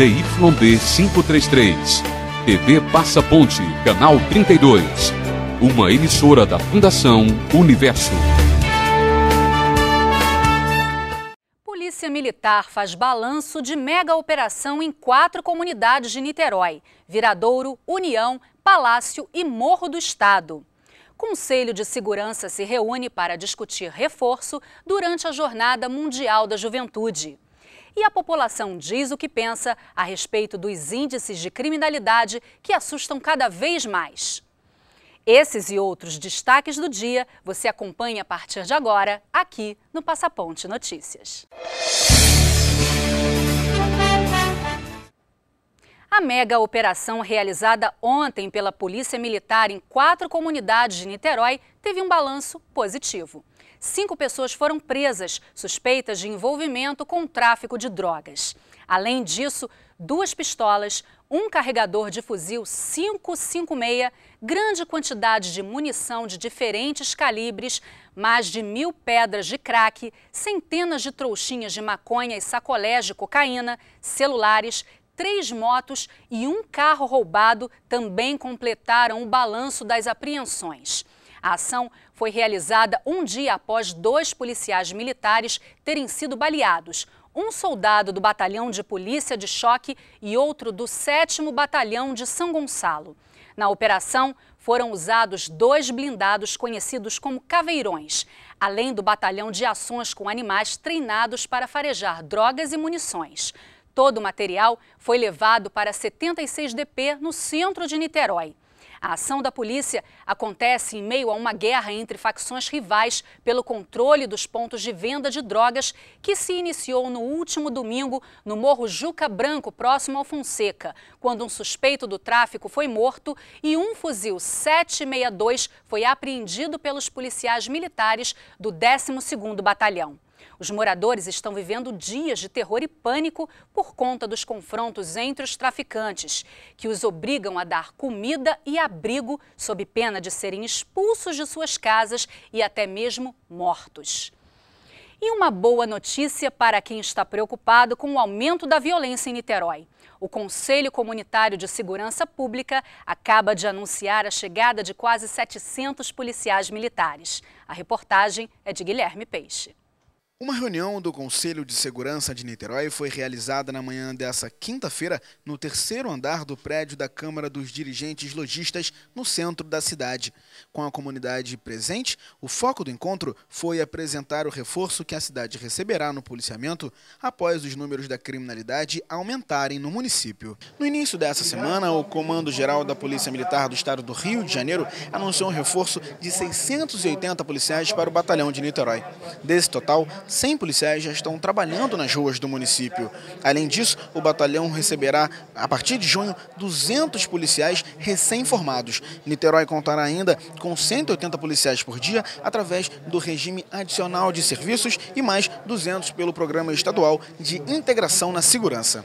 ZYB 533. TV Passa Ponte, canal 32. Uma emissora da Fundação Universo. Polícia Militar faz balanço de mega operação em quatro comunidades de Niterói: Viradouro, União, Palácio e Morro do Estado. Conselho de Segurança se reúne para discutir reforço durante a Jornada Mundial da Juventude e a população diz o que pensa a respeito dos índices de criminalidade que assustam cada vez mais. Esses e outros destaques do dia você acompanha a partir de agora aqui no Passaponte Notícias. A mega operação realizada ontem pela Polícia Militar em quatro comunidades de Niterói teve um balanço positivo cinco pessoas foram presas, suspeitas de envolvimento com o tráfico de drogas. Além disso, duas pistolas, um carregador de fuzil 556, grande quantidade de munição de diferentes calibres, mais de mil pedras de crack, centenas de trouxinhas de maconha e sacolés de cocaína, celulares, três motos e um carro roubado também completaram o balanço das apreensões. A ação foi realizada um dia após dois policiais militares terem sido baleados. Um soldado do Batalhão de Polícia de Choque e outro do 7 Batalhão de São Gonçalo. Na operação, foram usados dois blindados conhecidos como caveirões, além do batalhão de ações com animais treinados para farejar drogas e munições. Todo o material foi levado para 76DP, no centro de Niterói. A ação da polícia acontece em meio a uma guerra entre facções rivais pelo controle dos pontos de venda de drogas que se iniciou no último domingo no Morro Juca Branco, próximo ao Fonseca, quando um suspeito do tráfico foi morto e um fuzil 762 foi apreendido pelos policiais militares do 12º Batalhão. Os moradores estão vivendo dias de terror e pânico por conta dos confrontos entre os traficantes, que os obrigam a dar comida e abrigo sob pena de serem expulsos de suas casas e até mesmo mortos. E uma boa notícia para quem está preocupado com o aumento da violência em Niterói. O Conselho Comunitário de Segurança Pública acaba de anunciar a chegada de quase 700 policiais militares. A reportagem é de Guilherme Peixe. Uma reunião do Conselho de Segurança de Niterói foi realizada na manhã dessa quinta-feira no terceiro andar do prédio da Câmara dos Dirigentes Logistas, no centro da cidade. Com a comunidade presente, o foco do encontro foi apresentar o reforço que a cidade receberá no policiamento após os números da criminalidade aumentarem no município. No início dessa semana, o Comando Geral da Polícia Militar do Estado do Rio de Janeiro anunciou um reforço de 680 policiais para o Batalhão de Niterói. Desse total, 100 policiais já estão trabalhando nas ruas do município. Além disso, o batalhão receberá, a partir de junho, 200 policiais recém-formados. Niterói contará ainda com 180 policiais por dia através do regime adicional de serviços e mais 200 pelo programa estadual de integração na segurança.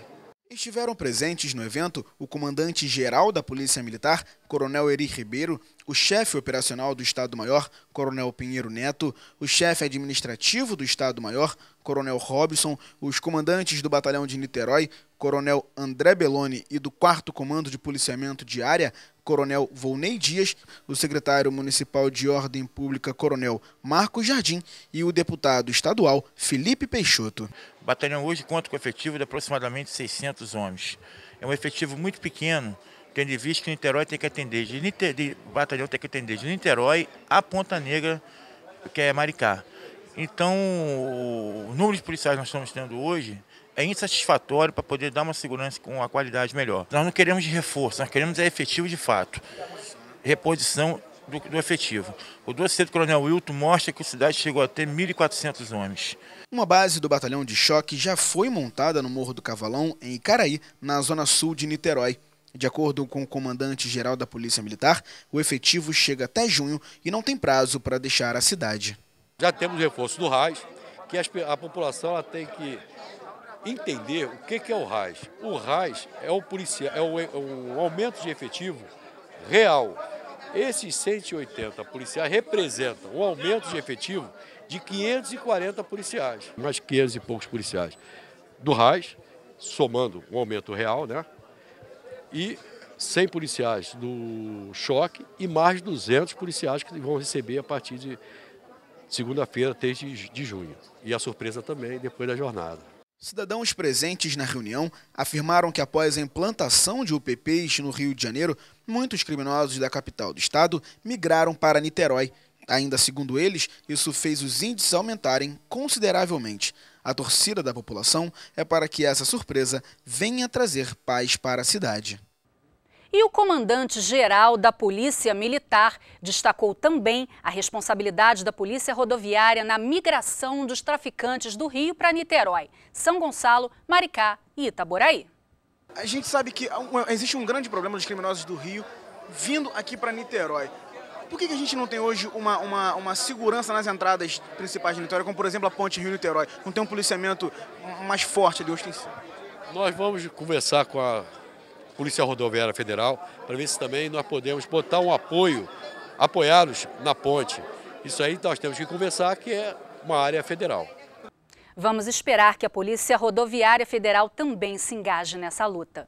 Estiveram presentes no evento o comandante-geral da Polícia Militar, Coronel Eri Ribeiro, o chefe operacional do Estado-Maior, Coronel Pinheiro Neto, o chefe administrativo do Estado-Maior, Coronel Robson, os comandantes do Batalhão de Niterói, Coronel André Belloni e do 4 Comando de Policiamento de Área, Coronel Volney Dias, o secretário municipal de Ordem Pública, Coronel Marcos Jardim, e o deputado estadual Felipe Peixoto. O batalhão hoje conta com efetivo de aproximadamente 600 homens. É um efetivo muito pequeno, tendo em vista que Niterói tem que atender, de, Niter... de batalhão tem que atender de Niterói a Ponta Negra, que é Maricá. Então, o número de policiais que nós estamos tendo hoje é insatisfatório para poder dar uma segurança com uma qualidade melhor. Nós não queremos de reforço, nós queremos é efetivo de fato. Reposição do, do efetivo. O dossiê do Coronel Wilton mostra que a cidade chegou a ter 1.400 homens. Uma base do batalhão de choque já foi montada no Morro do Cavalão, em Icaraí, na zona sul de Niterói. De acordo com o comandante-geral da Polícia Militar, o efetivo chega até junho e não tem prazo para deixar a cidade. Já temos reforço do RAIS, que a população tem que entender o que é o RAIS. O RAIS é o, policia, é o, é o aumento de efetivo real, esses 180 policiais representam um aumento de efetivo de 540 policiais, mais 500 e poucos policiais do RAIS, somando um aumento real, né? E 100 policiais do choque e mais 200 policiais que vão receber a partir de segunda-feira, 3 de junho. E a surpresa também depois da jornada. Cidadãos presentes na reunião afirmaram que após a implantação de UPPs no Rio de Janeiro, muitos criminosos da capital do estado migraram para Niterói. Ainda segundo eles, isso fez os índices aumentarem consideravelmente. A torcida da população é para que essa surpresa venha trazer paz para a cidade. E o comandante-geral da Polícia Militar destacou também a responsabilidade da Polícia Rodoviária na migração dos traficantes do Rio para Niterói, São Gonçalo, Maricá e Itaboraí. A gente sabe que existe um grande problema dos criminosos do Rio vindo aqui para Niterói. Por que, a gente não tem hoje uma, uma, uma, segurança nas entradas principais de Niterói, como por exemplo a ponte Rio-Niterói? Não tem um policiamento mais forte ali, dia? Nós vamos conversar com a Polícia Rodoviária Federal, para ver se também nós podemos botar um apoio, apoiá-los na ponte. Isso aí nós temos que conversar, que é uma área federal. Vamos esperar que a Polícia Rodoviária Federal também se engaje nessa luta.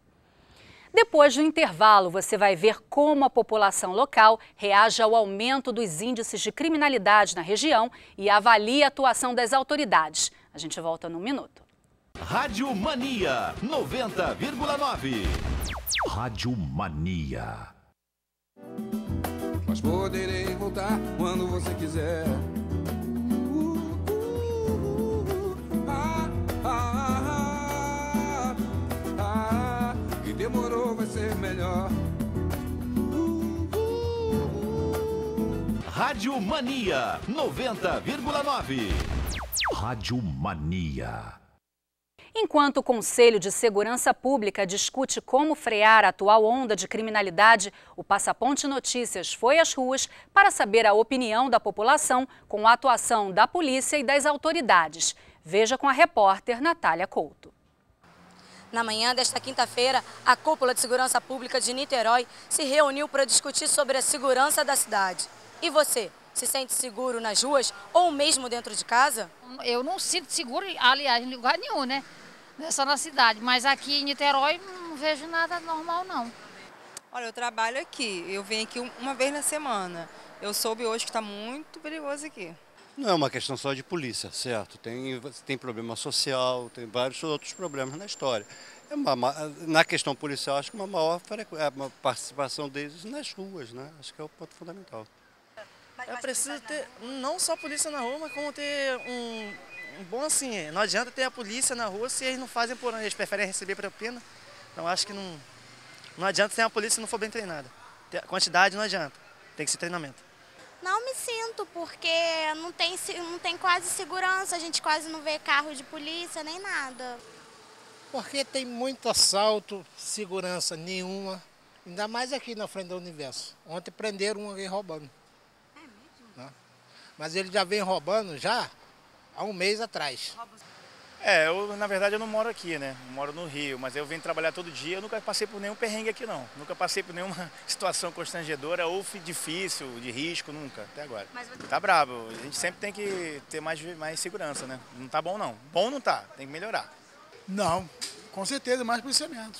Depois do intervalo, você vai ver como a população local reage ao aumento dos índices de criminalidade na região e avalia a atuação das autoridades. A gente volta num minuto. Rádio Mania 90,9. Rádio Mania. Mas poderei voltar quando você quiser. Uh, uh, uh, ah, ah, ah, e demorou vai ser melhor. Rádio Mania 90,9. Rádio Mania. Enquanto o Conselho de Segurança Pública discute como frear a atual onda de criminalidade, o Passaponte Notícias foi às ruas para saber a opinião da população com a atuação da polícia e das autoridades. Veja com a repórter Natália Couto. Na manhã desta quinta-feira, a Cúpula de Segurança Pública de Niterói se reuniu para discutir sobre a segurança da cidade. E você, se sente seguro nas ruas ou mesmo dentro de casa? Eu não sinto seguro, aliás, em lugar nenhum, né? É só na cidade, mas aqui em Niterói não vejo nada normal não. Olha, eu trabalho aqui, eu venho aqui uma vez na semana. Eu soube hoje que está muito perigoso aqui. Não é uma questão só de polícia, certo? Tem, tem problema social, tem vários outros problemas na história. É uma, na questão policial, acho que uma maior é, uma participação deles nas ruas, né? Acho que é o ponto fundamental. É preciso ter não só polícia na rua, mas como ter um, bom assim, é, não adianta ter a polícia na rua se eles não fazem por onde, eles preferem receber propina. Então acho que não, não adianta ter a polícia se não for bem treinada. Quantidade não adianta, tem que ser treinamento. Não me sinto, porque não tem, não tem quase segurança, a gente quase não vê carro de polícia nem nada. Porque tem muito assalto, segurança nenhuma, ainda mais aqui na frente do universo. Ontem prenderam um alguém roubando. É mesmo? Né? Mas ele já vem roubando já há um mês atrás. É, eu na verdade eu não moro aqui, né? Eu moro no Rio, mas eu venho trabalhar todo dia. Eu nunca passei por nenhum perrengue aqui, não. Nunca passei por nenhuma situação constrangedora ou difícil, de risco, nunca, até agora. Mas... Tá brabo. A gente sempre tem que ter mais, mais segurança, né? Não tá bom, não. Bom não tá, tem que melhorar. Não, com certeza, mais policiamento.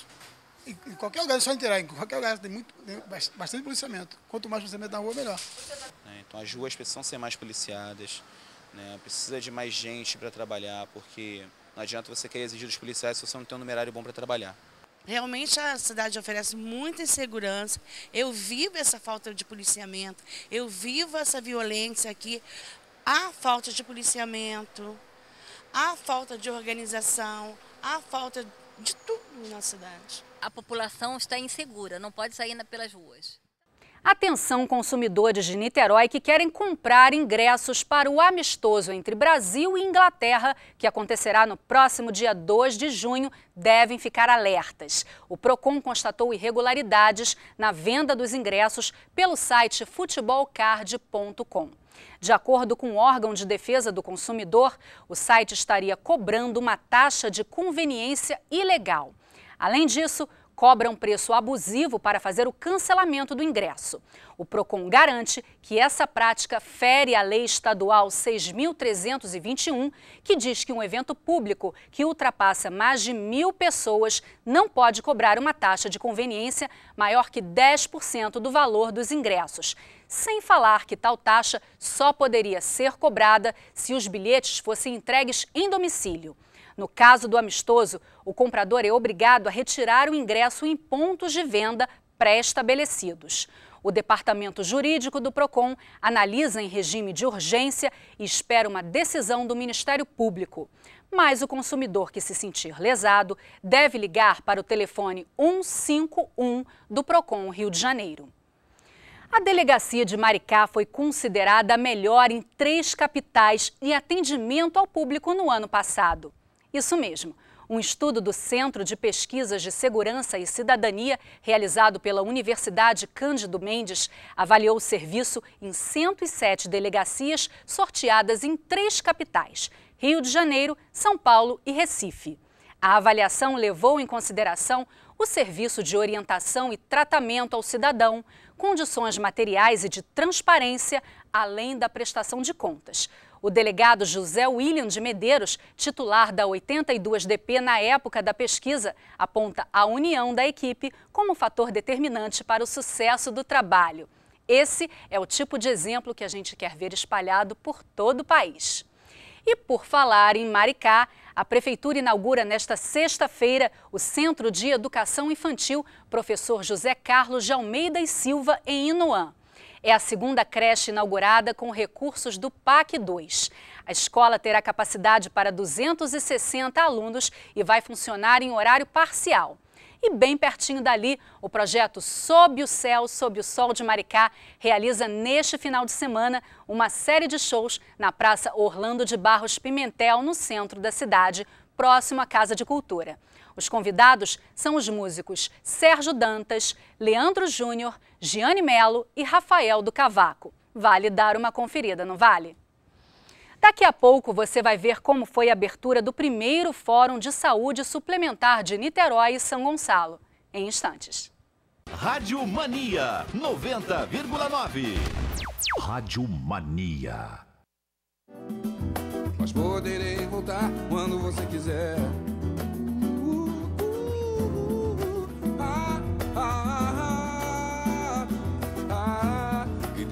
Em, qualquer lugar, é só inteirar, em qualquer lugar tem, muito, tem bastante policiamento. Quanto mais policiamento na rua, melhor. É, então as ruas precisam ser mais policiadas. Né? Precisa de mais gente para trabalhar, porque não adianta você querer exigir dos policiais se você não tem um numerário bom para trabalhar. Realmente a cidade oferece muita insegurança. Eu vivo essa falta de policiamento, eu vivo essa violência aqui. Há falta de policiamento, há falta de organização, há falta de tudo na cidade. A população está insegura, não pode sair pelas ruas. Atenção consumidores de Niterói que querem comprar ingressos para o amistoso entre Brasil e Inglaterra, que acontecerá no próximo dia 2 de junho, devem ficar alertas. O Procon constatou irregularidades na venda dos ingressos pelo site futebolcard.com. De acordo com o órgão de defesa do consumidor, o site estaria cobrando uma taxa de conveniência ilegal. Além disso, cobra um preço abusivo para fazer o cancelamento do ingresso. O PROCON garante que essa prática fere a Lei Estadual 6.321, que diz que um evento público que ultrapassa mais de mil pessoas não pode cobrar uma taxa de conveniência maior que 10% do valor dos ingressos. Sem falar que tal taxa só poderia ser cobrada se os bilhetes fossem entregues em domicílio. No caso do amistoso, o comprador é obrigado a retirar o ingresso em pontos de venda pré-estabelecidos. O departamento jurídico do PROCON analisa em regime de urgência e espera uma decisão do Ministério Público. Mas o consumidor que se sentir lesado deve ligar para o telefone 151 do PROCON Rio de Janeiro. A delegacia de Maricá foi considerada a melhor em três capitais em atendimento ao público no ano passado. Isso mesmo. Um estudo do Centro de Pesquisas de Segurança e Cidadania, realizado pela Universidade Cândido Mendes, avaliou o serviço em 107 delegacias sorteadas em três capitais: Rio de Janeiro, São Paulo e Recife. A avaliação levou em consideração o serviço de orientação e tratamento ao cidadão, condições materiais e de transparência, além da prestação de contas. O delegado José William de Medeiros, titular da 82DP na época da pesquisa, aponta a união da equipe como fator determinante para o sucesso do trabalho. Esse é o tipo de exemplo que a gente quer ver espalhado por todo o país. E por falar em Maricá, a Prefeitura inaugura nesta sexta-feira o Centro de Educação Infantil Professor José Carlos de Almeida e Silva, em Inuã. É a segunda creche inaugurada com recursos do PAC 2. A escola terá capacidade para 260 alunos e vai funcionar em horário parcial. E bem pertinho dali, o projeto Sob o Céu, Sob o Sol de Maricá realiza neste final de semana uma série de shows na Praça Orlando de Barros Pimentel, no centro da cidade, próximo à Casa de Cultura. Os convidados são os músicos Sérgio Dantas, Leandro Júnior, Gianni Melo e Rafael do Cavaco. Vale dar uma conferida, não vale? Daqui a pouco você vai ver como foi a abertura do primeiro Fórum de Saúde Suplementar de Niterói e São Gonçalo. Em instantes. Rádio Mania 90,9. Rádio Mania. Mas poderei voltar quando você quiser.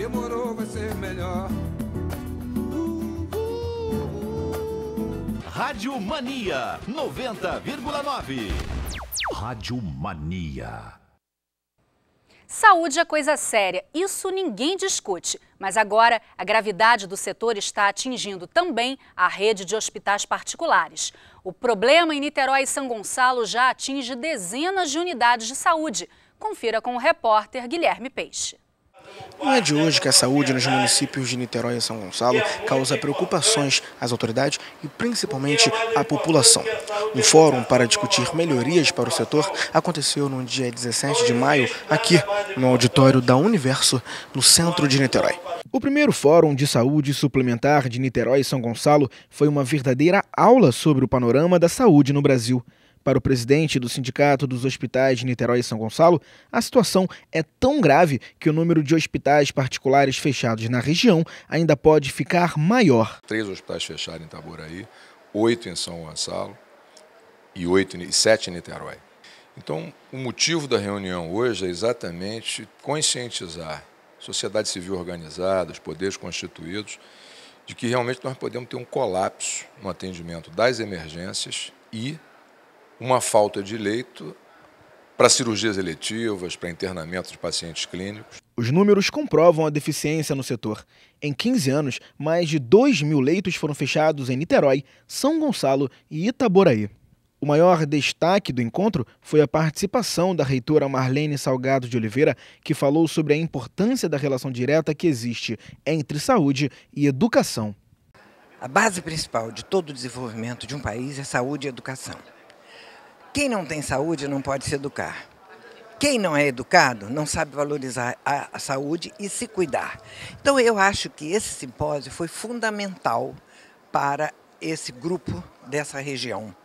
demorou, vai ser melhor. Rádio Mania 90,9. Rádio Mania. Saúde é coisa séria, isso ninguém discute. Mas agora, a gravidade do setor está atingindo também a rede de hospitais particulares. O problema em Niterói e São Gonçalo já atinge dezenas de unidades de saúde. Confira com o repórter Guilherme Peixe. Não é de hoje que a saúde nos municípios de Niterói e São Gonçalo causa preocupações às autoridades e principalmente à população. Um fórum para discutir melhorias para o setor aconteceu no dia 17 de maio, aqui no auditório da Universo, no centro de Niterói. O primeiro Fórum de Saúde Suplementar de Niterói e São Gonçalo foi uma verdadeira aula sobre o panorama da saúde no Brasil. Para o presidente do Sindicato dos Hospitais de Niterói e São Gonçalo, a situação é tão grave que o número de hospitais particulares fechados na região ainda pode ficar maior. Três hospitais fechados em Itaboraí, oito em São Gonçalo e, oito, e sete em Niterói. Então, o motivo da reunião hoje é exatamente conscientizar sociedade civil organizada, os poderes constituídos, de que realmente nós podemos ter um colapso no atendimento das emergências e uma falta de leito para cirurgias eletivas, para internamento de pacientes clínicos. Os números comprovam a deficiência no setor. Em 15 anos, mais de 2 mil leitos foram fechados em Niterói, São Gonçalo e Itaboraí. O maior destaque do encontro foi a participação da reitora Marlene Salgado de Oliveira, que falou sobre a importância da relação direta que existe entre saúde e educação. A base principal de todo o desenvolvimento de um país é saúde e educação. Quem não tem saúde não pode se educar. Quem não é educado não sabe valorizar a, saúde e se cuidar. Então, eu acho que esse simpósio foi fundamental para esse grupo dessa região,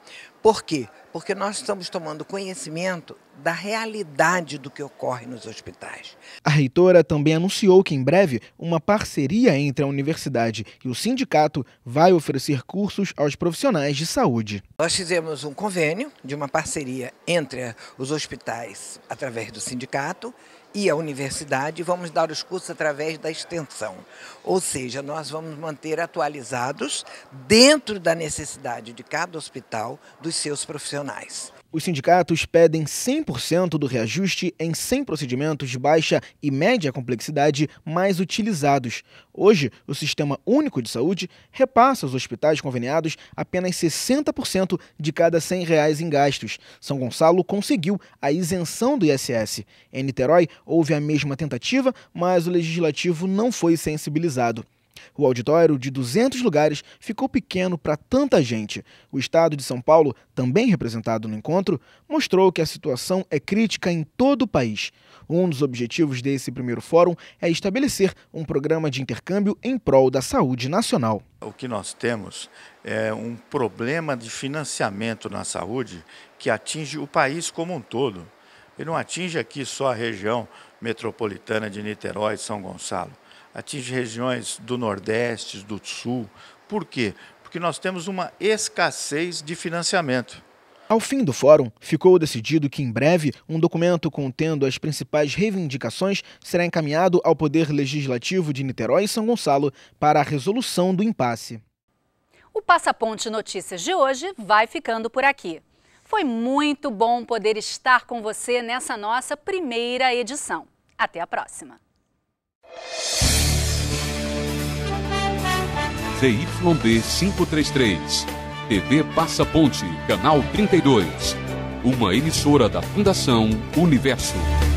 por quê? Porque nós estamos tomando conhecimento da realidade do que ocorre nos hospitais. A reitora também anunciou que em breve uma parceria entre a universidade e o sindicato vai oferecer cursos aos profissionais de saúde. Nós fizemos um convênio de uma parceria entre os hospitais através do sindicato e a universidade, vamos dar os cursos através da extensão. Ou seja, nós vamos manter atualizados dentro da necessidade de cada hospital dos seus profissionais. Os sindicatos pedem 100% do reajuste em 100 procedimentos de baixa e média complexidade mais utilizados. Hoje, o Sistema Único de Saúde repassa aos hospitais conveniados apenas 60% de cada R$ 100 reais em gastos. São Gonçalo conseguiu a isenção do ISS. Em Niterói, houve a mesma tentativa, mas o legislativo não foi sensibilizado. O auditório de 200 lugares ficou pequeno para tanta gente. O estado de São Paulo, também representado no encontro, mostrou que a situação é crítica em todo o país. Um dos objetivos desse primeiro fórum é estabelecer um programa de intercâmbio em prol da saúde nacional. O que nós temos é um problema de financiamento na saúde que atinge o país como um todo. Ele não atinge aqui só a região metropolitana de Niterói e São Gonçalo atinge regiões do Nordeste, do Sul. Por quê? Porque nós temos uma escassez de financiamento. Ao fim do fórum, ficou decidido que em breve um documento contendo as principais reivindicações será encaminhado ao Poder Legislativo de Niterói e São Gonçalo para a resolução do impasse. O Passaponte Notícias de hoje vai ficando por aqui. Foi muito bom poder estar com você nessa nossa primeira edição. Até a próxima! ZYD 533. TV Passa Ponte, canal 32. Uma emissora da Fundação Universo.